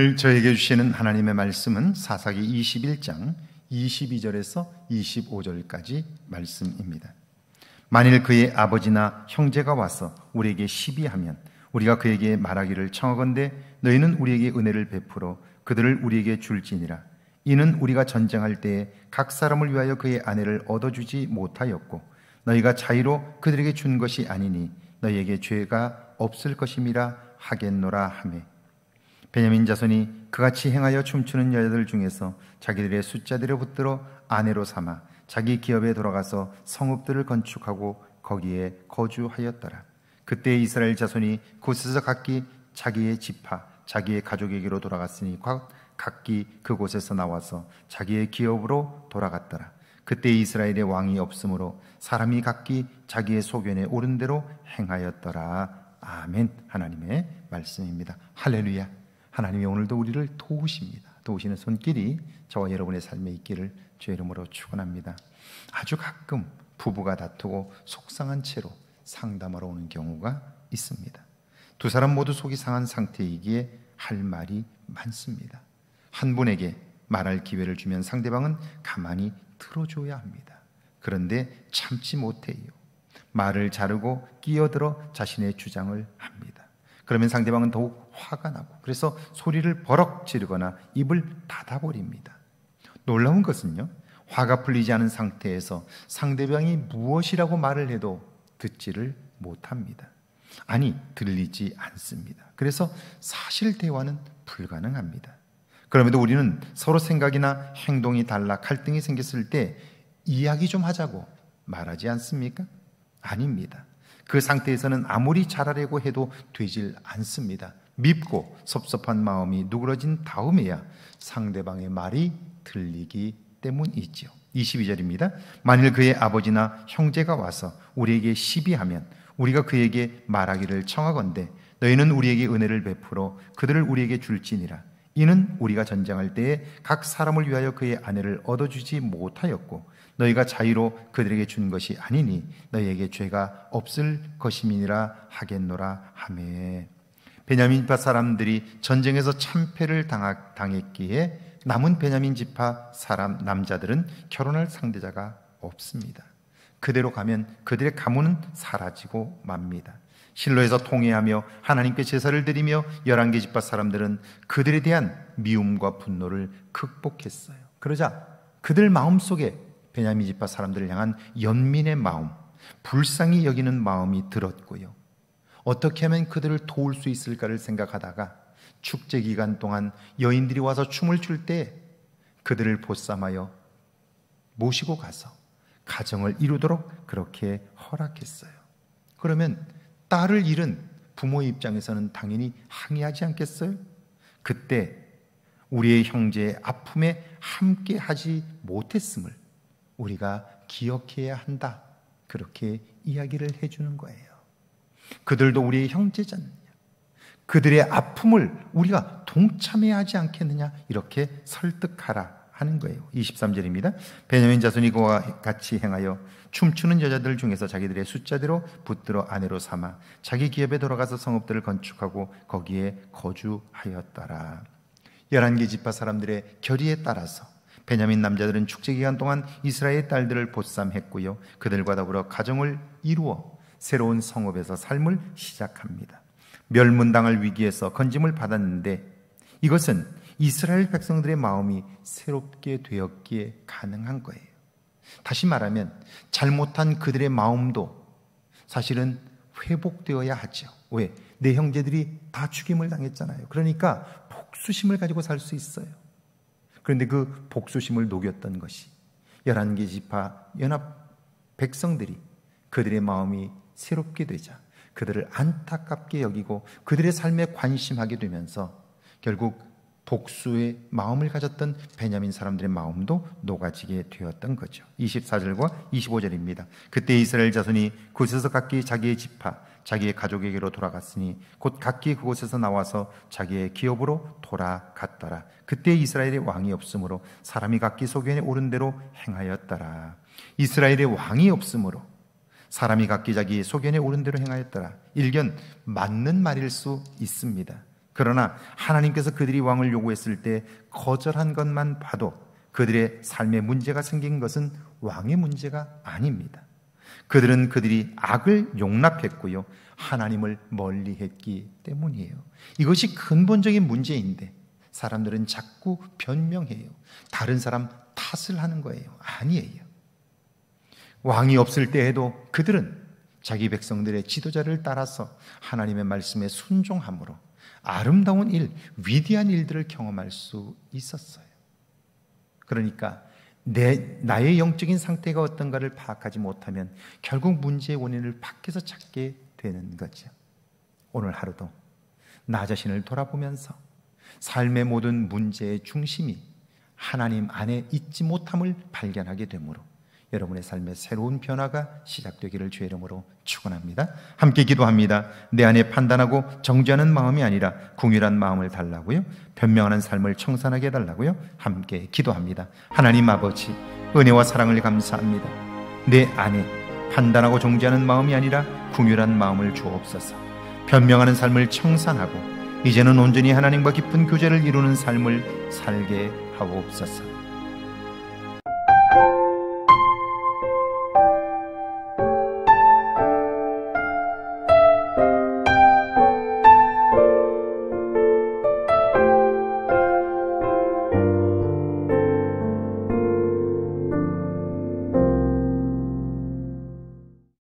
오늘 저에게 주시는 하나님의 말씀은 사사기 21장 22절에서 25절까지 말씀입니다. 만일 그의 아버지나 형제가 와서 우리에게 시비하면 우리가 그에게 말하기를 청하건대 너희는 우리에게 은혜를 베풀어 그들을 우리에게 줄지니라 이는 우리가 전쟁할 때에 각 사람을 위하여 그의 아내를 얻어주지 못하였고 너희가 자의로 그들에게 준 것이 아니니 너희에게 죄가 없을 것임이라 하겠노라 하며 베냐민 자손이 그같이 행하여 춤추는 여자들 중에서 자기들의 숫자들을 붙들어 아내로 삼아 자기 기업에 돌아가서 성읍들을 건축하고 거기에 거주하였더라. 그때 이스라엘 자손이 곳에서 각기 자기의 집파 자기의 가족에게로 돌아갔으니 각기 그곳에서 나와서 자기의 기업으로 돌아갔더라. 그때 이스라엘의 왕이 없으므로 사람이 각기 자기의 소견에 오른 대로 행하였더라. 아멘. 하나님의 말씀입니다. 할렐루야. 하나님이 오늘도 우리를 도우십니다. 도우시는 손길이 저와 여러분의 삶에 있기를 주의 이름으로 축원합니다. 아주 가끔 부부가 다투고 속상한 채로 상담하러 오는 경우가 있습니다. 두 사람 모두 속이 상한 상태이기에 할 말이 많습니다. 한 분에게 말할 기회를 주면 상대방은 가만히 들어줘야 합니다. 그런데 참지 못해요. 말을 자르고 끼어들어 자신의 주장을 합니다. 그러면 상대방은 더욱 화가 나고 그래서 소리를 버럭 지르거나 입을 닫아버립니다. 놀라운 것은요. 화가 풀리지 않은 상태에서 상대방이 무엇이라고 말을 해도 듣지를 못합니다. 아니, 들리지 않습니다. 그래서 사실 대화는 불가능합니다. 그럼에도 우리는 서로 생각이나 행동이 달라 갈등이 생겼을 때 이야기 좀 하자고 말하지 않습니까? 아닙니다. 그 상태에서는 아무리 잘하려고 해도 되질 않습니다. 밉고 섭섭한 마음이 누그러진 다음에야 상대방의 말이 들리기 때문이지요. 22절입니다. 만일 그의 아버지나 형제가 와서 우리에게 시비하면 우리가 그에게 말하기를 청하건대 너희는 우리에게 은혜를 베풀어 그들을 우리에게 줄지니라 이는 우리가 전쟁할 때에 각 사람을 위하여 그의 아내를 얻어주지 못하였고 너희가 자유로 그들에게 준 것이 아니니 너희에게 죄가 없을 것임이니라 하겠노라 하매 베냐민 파 사람들이 전쟁에서 참패를 당했기에 남은 베냐민 지파 사람 남자들은 결혼할 상대자가 없습니다. 그대로 가면 그들의 가문은 사라지고 맙니다. 실로에서 통회하며 하나님께 제사를 드리며 열한개 집합 사람들은 그들에 대한 미움과 분노를 극복했어요. 그러자 그들 마음속에 베냐민 집밭 사람들을 향한 연민의 마음, 불쌍히 여기는 마음이 들었고요. 어떻게 하면 그들을 도울 수 있을까를 생각하다가 축제 기간 동안 여인들이 와서 춤을 출 때 그들을 보쌈하여 모시고 가서 가정을 이루도록 그렇게 허락했어요. 그러면 딸을 잃은 부모의 입장에서는 당연히 항의하지 않겠어요? 그때 우리의 형제의 아픔에 함께 하지 못했음을 우리가 기억해야 한다. 그렇게 이야기를 해주는 거예요. 그들도 우리의 형제잖느냐. 그들의 아픔을 우리가 동참해야 하지 않겠느냐. 이렇게 설득하라. 하는 거예요. 23절입니다. 베냐민 자손이 그와 같이 행하여 춤추는 여자들 중에서 자기들의 숫자대로 붙들어 아내로 삼아 자기 기업에 돌아가서 성읍들을 건축하고 거기에 거주하였더라. 11개 지파 사람들의 결의에 따라서 베냐민 남자들은 축제 기간 동안 이스라엘 딸들을 보쌈했고요. 그들과 더불어 가정을 이루어 새로운 성읍에서 삶을 시작합니다. 멸문당할 위기에서 건짐을 받았는데 이것은 이스라엘 백성들의 마음이 새롭게 되었기에 가능한 거예요. 다시 말하면 잘못한 그들의 마음도 사실은 회복되어야 하죠. 왜? 내 형제들이 다 죽임을 당했잖아요. 그러니까 복수심을 가지고 살 수 있어요. 그런데 그 복수심을 녹였던 것이 1 1개 지파 연합 백성들이 그들의 마음이 새롭게 되자 그들을 안타깝게 여기고 그들의 삶에 관심하게 되면서 결국 복수의 마음을 가졌던 베냐민 사람들의 마음도 녹아지게 되었던 거죠. 24절과 25절입니다. 그때 이스라엘 자손이 그곳에서 각기 자기의 집파, 자기의 가족에게로 돌아갔으니 곧 각기 그곳에서 나와서 자기의 기업으로 돌아갔더라. 그때 이스라엘의 왕이 없으므로 사람이 각기 소견에 오른 대로 행하였더라. 이스라엘의 왕이 없으므로 사람이 각기 자기 의 소견에 오른 대로 행하였더라. 일견 맞는 말일 수 있습니다. 그러나 하나님께서 그들이 왕을 요구했을 때 거절한 것만 봐도 그들의 삶에 문제가 생긴 것은 왕의 문제가 아닙니다. 그들은 그들이 악을 용납했고요. 하나님을 멀리 했기 때문이에요. 이것이 근본적인 문제인데 사람들은 자꾸 변명해요. 다른 사람 탓을 하는 거예요. 아니에요. 왕이 없을 때에도 그들은 자기 백성들의 지도자를 따라서 하나님의 말씀에 순종함으로 아름다운 일, 위대한 일들을 경험할 수 있었어요. 그러니까 내 나의 영적인 상태가 어떤가를 파악하지 못하면 결국 문제의 원인을 밖에서 찾게 되는 거죠. 오늘 하루도 나 자신을 돌아보면서 삶의 모든 문제의 중심이 하나님 안에 있지 못함을 발견하게 되므로 여러분의 삶에 새로운 변화가 시작되기를 주의 이름으로 축원합니다. 함께 기도합니다. 내 안에 판단하고 정죄하는 마음이 아니라 궁유한 마음을 달라고요. 변명하는 삶을 청산하게 달라고요. 함께 기도합니다. 하나님 아버지 은혜와 사랑을 감사합니다. 내 안에 판단하고 정죄하는 마음이 아니라 궁유한 마음을 주옵소서. 변명하는 삶을 청산하고 이제는 온전히 하나님과 깊은 교제를 이루는 삶을 살게 하옵소서.